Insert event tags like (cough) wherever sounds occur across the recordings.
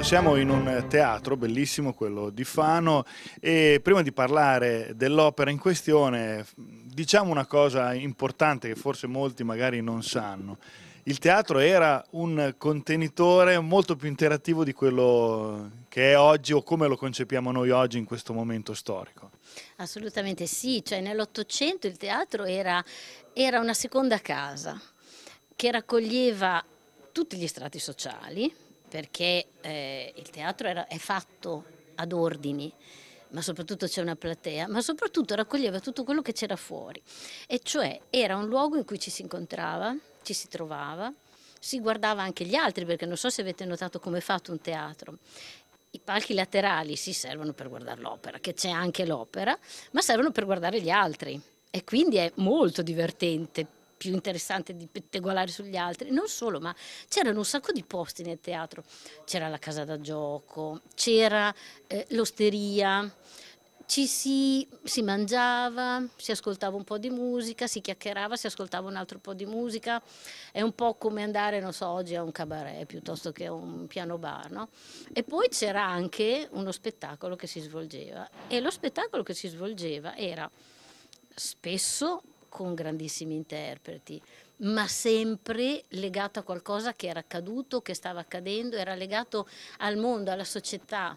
Siamo in un teatro bellissimo, quello di Fano, e prima di parlare dell'opera in questione diciamo una cosa importante che forse molti magari non sanno. Il teatro era un contenitore molto più interattivo di quello che è oggi o come lo concepiamo noi oggi in questo momento storico. Assolutamente sì, cioè nell'Ottocento il teatro era, era una seconda casa che raccoglieva tutti gli strati sociali, perché eh, il teatro era, è fatto ad ordini, ma soprattutto c'è una platea, ma soprattutto raccoglieva tutto quello che c'era fuori. E cioè era un luogo in cui ci si incontrava, ci si trovava, si guardava anche gli altri, perché non so se avete notato come è fatto un teatro. I palchi laterali si sì, servono per guardare l'opera, che c'è anche l'opera, ma servono per guardare gli altri. E quindi è molto divertente più interessante di pettegolare sugli altri, non solo, ma c'erano un sacco di posti nel teatro, c'era la casa da gioco, c'era eh, l'osteria, ci si, si, mangiava, si ascoltava un po' di musica, si chiacchierava, si ascoltava un altro po' di musica, è un po' come andare, non so, oggi a un cabaret piuttosto che a un piano bar, no? E poi c'era anche uno spettacolo che si svolgeva e lo spettacolo che si svolgeva era spesso con grandissimi interpreti, ma sempre legato a qualcosa che era accaduto, che stava accadendo, era legato al mondo, alla società.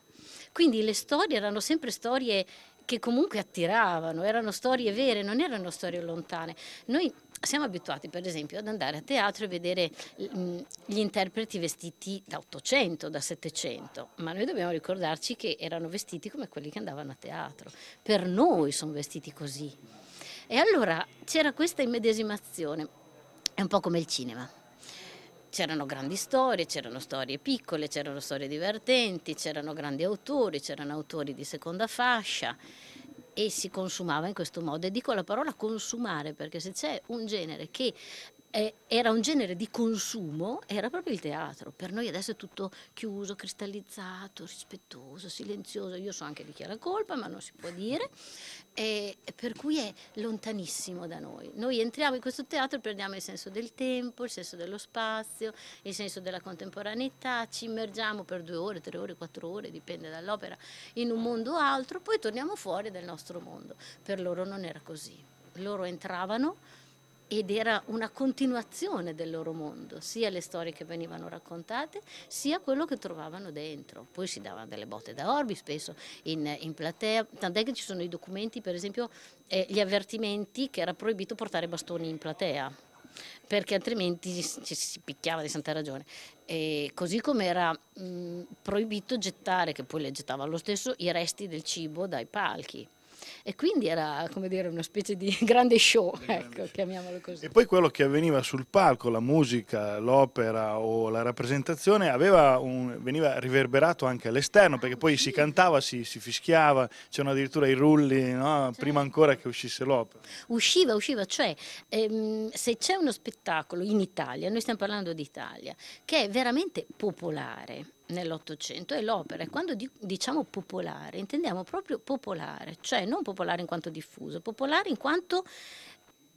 Quindi le storie erano sempre storie che comunque attiravano, erano storie vere, non erano storie lontane. Noi siamo abituati per esempio ad andare a teatro e vedere gli interpreti vestiti da 800, da 700, ma noi dobbiamo ricordarci che erano vestiti come quelli che andavano a teatro. Per noi sono vestiti così. E allora c'era questa immedesimazione, è un po' come il cinema. C'erano grandi storie, c'erano storie piccole, c'erano storie divertenti, c'erano grandi autori, c'erano autori di seconda fascia e si consumava in questo modo. E dico la parola consumare perché se c'è un genere che eh, era un genere di consumo, era proprio il teatro. Per noi adesso è tutto chiuso, cristallizzato, rispettoso, silenzioso. Io so anche di chi ha la colpa, ma non si può dire. E per cui è lontanissimo da noi. Noi entriamo in questo teatro e perdiamo il senso del tempo, il senso dello spazio, il senso della contemporaneità, ci immergiamo per due ore, tre ore, quattro ore, dipende dall'opera, in un mondo o altro, poi torniamo fuori dal nostro mondo. Per loro non era così. Loro entravano ed era una continuazione del loro mondo, sia le storie che venivano raccontate, sia quello che trovavano dentro. Poi si davano delle botte da orbi spesso in, in platea, tant'è che ci sono i documenti, per esempio eh, gli avvertimenti che era proibito portare bastoni in platea perché altrimenti ci si picchiava di santa ragione. E così come era mh, proibito gettare, che poi le gettava lo stesso, i resti del cibo dai palchi e quindi era come dire una specie di (laughs) grande show, ecco, chiamiamolo così. E poi quello che avveniva sul palco, la musica, l'opera o la rappresentazione un, veniva riverberato anche all'esterno perché poi sì. si cantava, si, si fischiava, c'erano addirittura i rulli no? cioè. prima ancora che uscisse l'opera. Usciva, usciva, cioè ehm, se c'è uno spettacolo in Italia, noi stiamo parlando di Italia, che è veramente popolare nell'Ottocento è l'opera. E quando diciamo popolare, intendiamo proprio popolare, cioè non popolare in quanto diffuso, popolare in quanto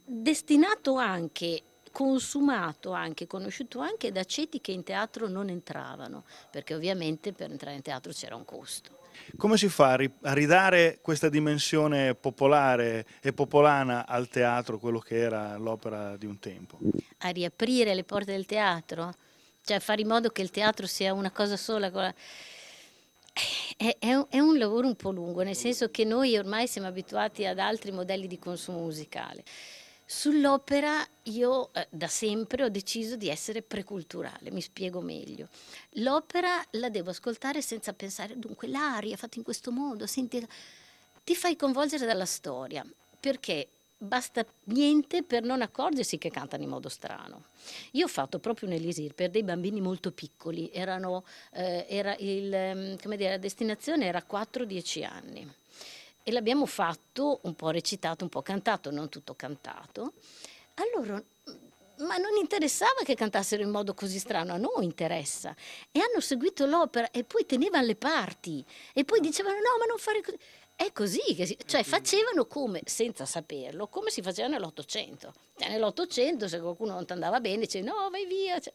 destinato anche consumato anche, conosciuto anche da ceti che in teatro non entravano, perché ovviamente per entrare in teatro c'era un costo. Come si fa a ridare questa dimensione popolare e popolana al teatro, quello che era l'opera di un tempo? A riaprire le porte del teatro? cioè fare in modo che il teatro sia una cosa sola. La... È, è, un, è, un, lavoro un po' lungo, nel senso che noi ormai siamo abituati ad altri modelli di consumo musicale. Sull'opera io eh, da sempre ho deciso di essere preculturale, mi spiego meglio. L'opera la devo ascoltare senza pensare, dunque l'aria fatta in questo modo, senti, ti fai convolgere dalla storia, perché basta niente per non accorgersi che cantano in modo strano. Io ho fatto proprio un elisir per dei bambini molto piccoli, erano, eh, era il, ehm, dire, la destinazione era 4-10 anni e l'abbiamo fatto un po' recitato, un po' cantato, non tutto cantato. Allora, mm, ma non interessava che cantassero in modo così strano, a noi interessa. E hanno seguito l'opera e poi tenevano le parti e poi dicevano no, ma non fare così. È così, che si, cioè facevano come, senza saperlo, come si faceva nell'Ottocento. Cioè, nell'Ottocento se qualcuno non ti andava bene, dice no, vai via. Cioè.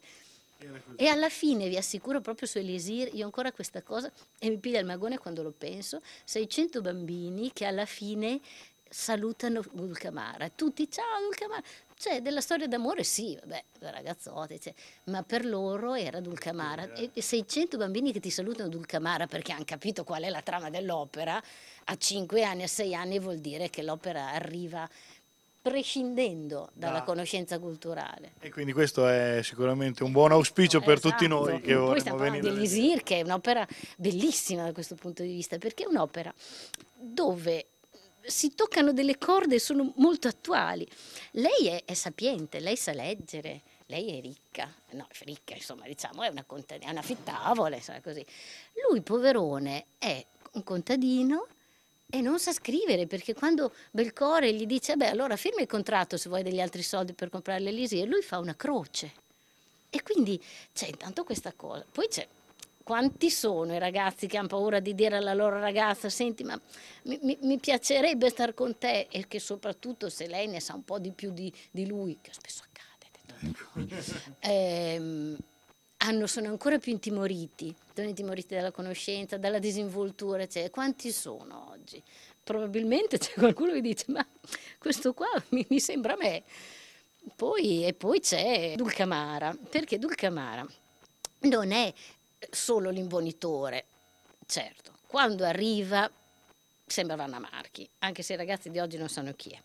E alla fine, vi assicuro proprio su Elisir, io ancora questa cosa, e mi piglia il magone quando lo penso, 600 bambini che alla fine salutano Dulcamara, tutti ciao Dulcamara, cioè della storia d'amore sì, vabbè, ragazzote, cioè, ma per loro era Dulcamara. Eh. E 600 bambini che ti salutano Dulcamara perché hanno capito qual è la trama dell'opera, a 5 anni, a 6 anni vuol dire che l'opera arriva prescindendo dalla ah. conoscenza culturale. E quindi questo è sicuramente un buon auspicio no, per esatto. tutti noi che Poi stiamo parlando dell'Isir, che è un'opera bellissima da questo punto di vista, perché è un'opera dove si toccano delle corde sono molto attuali. Lei è, è sapiente, lei sa leggere, lei è ricca, no, è ricca, insomma, diciamo, è una, contadina, è una fittavola, insomma, così. Lui, poverone, è un contadino e non sa scrivere perché quando Belcore gli dice, beh, allora firma il contratto se vuoi degli altri soldi per comprare l'Elisir, lui fa una croce. E quindi c'è intanto questa cosa. Poi c'è quanti sono i ragazzi che hanno paura di dire alla loro ragazza senti ma mi, mi, mi piacerebbe star con te e che soprattutto se lei ne sa un po' di più di, di lui, che spesso accade, (laughs) eh, hanno, sono ancora più intimoriti, sono intimoriti dalla conoscenza, dalla disinvoltura, cioè quanti sono oggi? Probabilmente c'è qualcuno che dice ma questo qua mi, mi sembra a me. Poi, e poi c'è Dulcamara, perché Dulcamara non è solo l'imbonitore, certo. Quando arriva sembra Vanna Marchi, anche se i ragazzi di oggi non sanno chi è.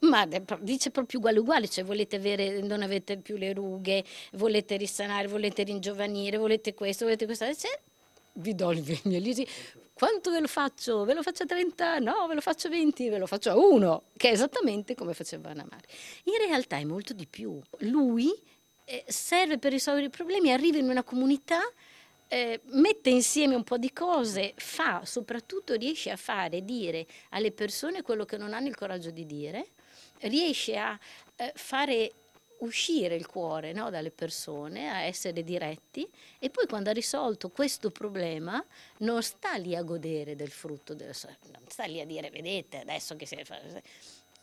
Ma dice proprio uguale uguale, cioè volete avere, non avete più le rughe, volete risanare, volete ringiovanire, volete questo, volete questo, eccetera. Vi do il mio lisi. Quanto ve lo faccio? Ve lo faccio a 30? No, ve lo faccio a 20? Ve lo faccio a 1? Che è esattamente come faceva Vanna Marchi. In realtà è molto di più. Lui eh, serve per risolvere i problemi, arriva in una comunità eh, mette insieme un po' di cose, fa, soprattutto riesce a fare, dire alle persone quello che non hanno il coraggio di dire, riesce a eh, fare uscire il cuore no, dalle persone, a essere diretti e poi quando ha risolto questo problema non sta lì a godere del frutto, del, non sta lì a dire vedete adesso che si è fatto...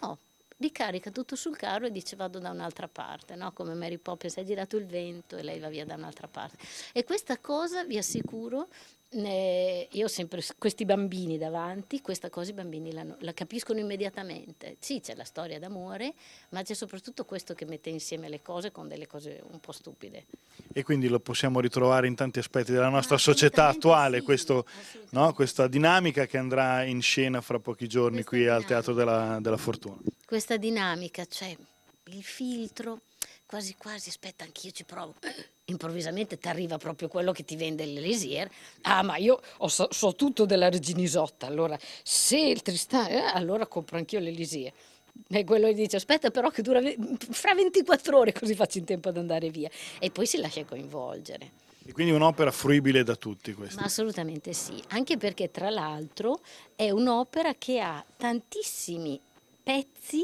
No, ricarica tutto sul carro e dice vado da un'altra parte, no? come Mary Poppins, è girato il vento e lei va via da un'altra parte. E questa cosa, vi assicuro, eh, io ho sempre questi bambini davanti, questa cosa i bambini la, la capiscono immediatamente. Sì, c'è la storia d'amore, ma c'è soprattutto questo che mette insieme le cose con delle cose un po' stupide. E quindi lo possiamo ritrovare in tanti aspetti della nostra ah, società attuale, sì, questo, no, questa dinamica che andrà in scena fra pochi giorni questa qui dinamica, al Teatro della, della Fortuna. Questa dinamica, cioè il filtro quasi quasi, aspetta, anch'io ci provo. (clears throat) Improvvisamente ti arriva proprio quello che ti vende l'elisier. Ah, ma io so, so, tutto della Reginisotta, allora se il Tristano, eh, allora compro anch'io l'elisier. E quello gli dice, aspetta però che dura fra 24 ore così faccio in tempo ad andare via. E poi si lascia coinvolgere. E quindi un'opera fruibile da tutti questa? Assolutamente sì, anche perché tra l'altro è un'opera che ha tantissimi pezzi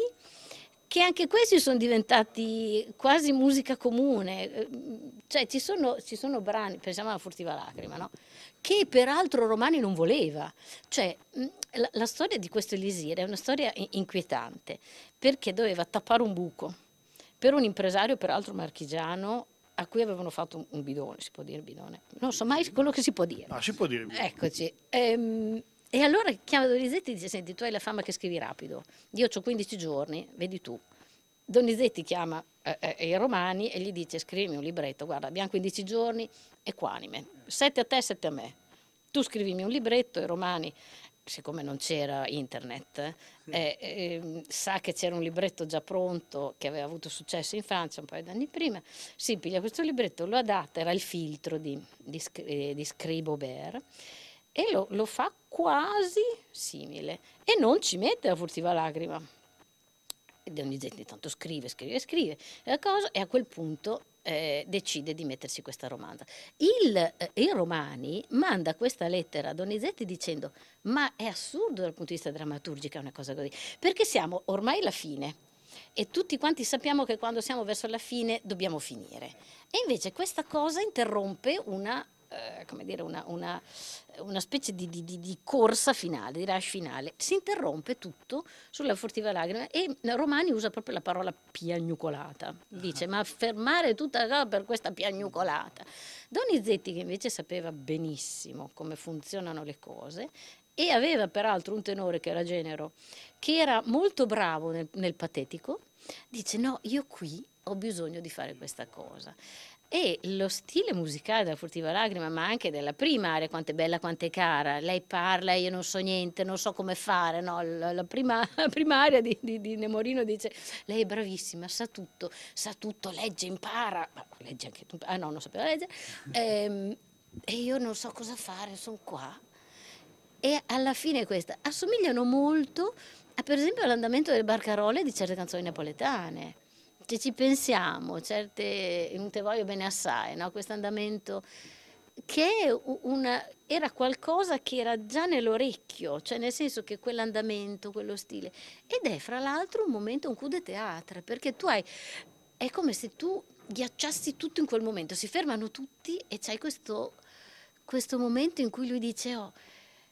che anche questi sono diventati quasi musica comune, eh, cioè ci sono, ci sono brani, pensiamo alla Furtiva Lacrima, no? che peraltro Romani non voleva, cioè la, la storia di questo Elisir è una storia inquietante, perché doveva tappare un buco per un impresario peraltro marchigiano a cui avevano fatto un bidone, si può dire bidone, non so mai quello che si può dire. Ah, si può dire. bidone. Eccoci. Ehm, e allora chiama Donizetti e dice, senti, tu hai la fama che scrivi rapido, io ho 15 giorni, vedi tu. Donizetti chiama eh, eh, i romani e gli dice, scrivimi un libretto, guarda, abbiamo 15 giorni, equanime, Sette a te, sette a me. Tu scrivimi un libretto, i romani siccome non c'era internet, eh, eh, sa che c'era un libretto già pronto che aveva avuto successo in Francia un paio di anni prima, si piglia questo libretto, lo adatta, era il filtro di, di, eh, di Scribobert e lo, lo fa quasi simile e non ci mette la furtiva lacrima. E Donizetti intanto tanto scrive, scrive, scrive cosa, e a quel punto eh, decide di mettersi questa romanza. Il, eh, il, Romani manda questa lettera a Donizetti dicendo ma è assurdo dal punto di vista drammaturgico una cosa così, perché siamo ormai alla fine e tutti quanti sappiamo che quando siamo verso la fine dobbiamo finire. E invece questa cosa interrompe una eh, come dire, una, una, una specie di, di, di, corsa finale, di rush finale. Si interrompe tutto sulla furtiva lacrima e Romani usa proprio la parola piagnucolata. Dice, uh -huh. ma fermare tutta la cosa per questa piagnucolata. Donizetti, che invece sapeva benissimo come funzionano le cose, e aveva peraltro un tenore che era Genero, che era molto bravo nel, nel patetico, dice no, io qui ho bisogno di fare questa cosa. E lo stile musicale della Furtiva Lagrima, ma anche della prima area, quanto è bella, quanto è cara, lei parla, io non so niente, non so come fare, no? la, la, prima, (laughs) la prima area di, di, di, Nemorino dice, lei è bravissima, sa tutto, sa tutto, legge, impara, ma legge anche tu, ah no, non sapeva leggere, ehm, e io non so cosa fare, sono qua. E alla fine questa, assomigliano molto, a, per esempio, all'andamento delle barcarole di certe canzoni napoletane che cioè, ci pensiamo, certe, non te voglio bene assai, no? questo andamento che una, era qualcosa che era già nell'orecchio, cioè nel senso che quell'andamento, quello stile. Ed è fra l'altro un momento, un coup de teatro, perché tu hai, è come se tu ghiacciassi tutto in quel momento, si fermano tutti e c'hai questo, questo momento in cui lui dice, oh,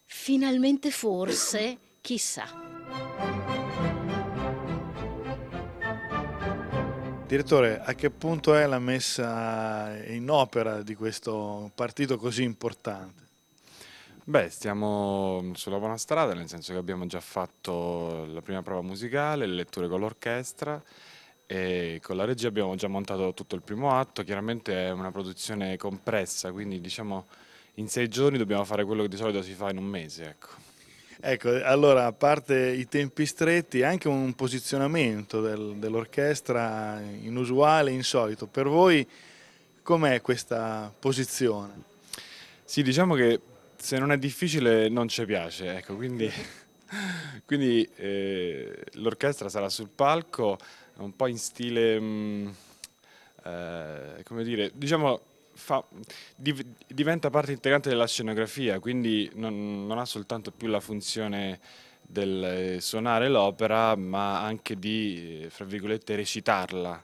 finalmente forse, chissà. Direttore, a che punto è la messa in opera di questo partito così importante? Beh, stiamo sulla buona strada, nel senso che abbiamo già fatto la prima prova musicale, le letture con l'orchestra e con la regia abbiamo già montato tutto il primo atto, chiaramente è una produzione compressa, quindi diciamo in sei giorni dobbiamo fare quello che di solito si fa in un mese. Ecco. Ecco, allora, a parte i tempi stretti, anche un posizionamento del, dell'orchestra inusuale, insolito. Per voi com'è questa posizione? Sì, diciamo che se non è difficile non ci piace, ecco, quindi, (laughs) quindi eh, l'orchestra sarà sul palco un po' in stile, mh, mm, eh, come dire, diciamo fa, div, diventa parte integrante della scenografia, quindi non, non ha soltanto più la funzione del suonare l'opera, ma anche di, fra virgolette, recitarla.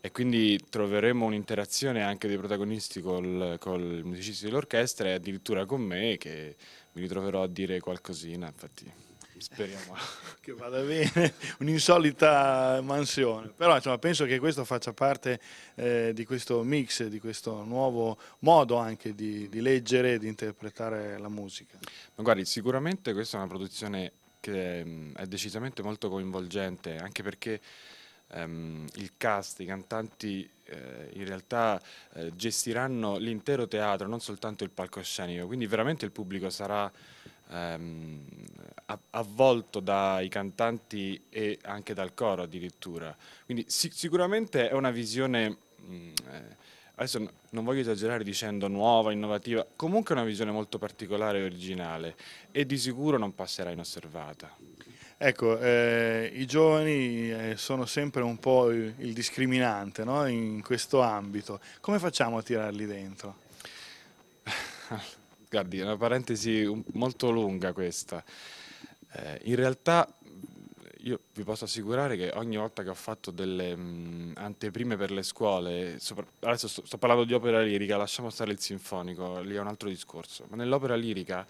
E quindi troveremo un'interazione anche dei protagonisti col, col musicista dell'orchestra e addirittura con me che mi ritroverò a dire qualcosina. Infatti speriamo (laughs) che vada bene, un'insolita mansione, però insomma, penso che questo faccia parte eh, di questo mix, di questo nuovo modo anche di, di leggere e di interpretare la musica. Ma guardi, sicuramente questa è una produzione che mm, è decisamente molto coinvolgente, anche perché ehm, il cast, i cantanti eh, in realtà eh, gestiranno l'intero teatro, non soltanto il palcoscenico, quindi veramente il pubblico sarà ehm, avvolto dai cantanti e anche dal coro addirittura. Quindi sic sicuramente è una visione... Mh, mm, eh, adesso non voglio esagerare dicendo nuova, innovativa, comunque è una visione molto particolare e originale e di sicuro non passerà inosservata. Ecco, eh, i giovani eh, sono sempre un po' il, il discriminante no? in questo ambito. Come facciamo a tirarli dentro? (laughs) Guardi, è una parentesi molto lunga questa. Eh, in realtà io vi posso assicurare che ogni volta che ho fatto delle mh, mm, anteprime per le scuole, sopra, adesso sto, sto, parlando di opera lirica, lasciamo stare il sinfonico, lì è un altro discorso, ma nell'opera lirica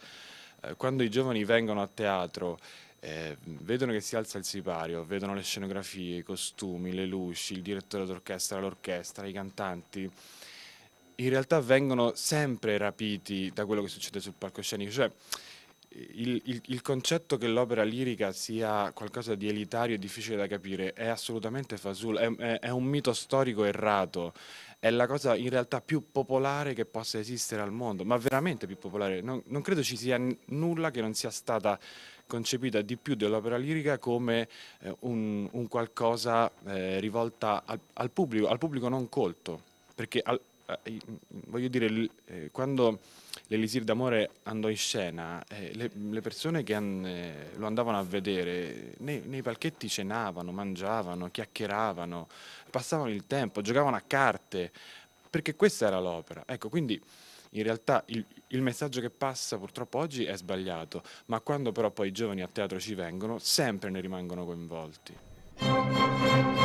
eh, quando i giovani vengono a teatro eh, vedono che si alza il sipario, vedono le scenografie, i costumi, le luci, il direttore d'orchestra, l'orchestra, i cantanti, in realtà vengono sempre rapiti da quello che succede sul palcoscenico, cioè il, il, il concetto che l'opera lirica sia qualcosa di elitario e difficile da capire è assolutamente fasullo, è, è, è un mito storico errato, è la cosa in realtà più popolare che possa esistere al mondo, ma veramente più popolare. Non, non credo ci sia nulla che non sia stata concepita di più dell'opera lirica come eh, un, un, qualcosa eh, rivolta al, al, pubblico, al pubblico non colto, perché al, eh, voglio dire, eh, quando l'Elisir d'Amore andò in scena, eh, le, le, persone che an, eh, lo andavano a vedere nei, nei palchetti cenavano, mangiavano, chiacchieravano, passavano il tempo, giocavano a carte, perché questa era l'opera. Ecco, quindi in realtà il, il, messaggio che passa purtroppo oggi è sbagliato, ma quando però poi i giovani a teatro ci vengono sempre ne rimangono coinvolti.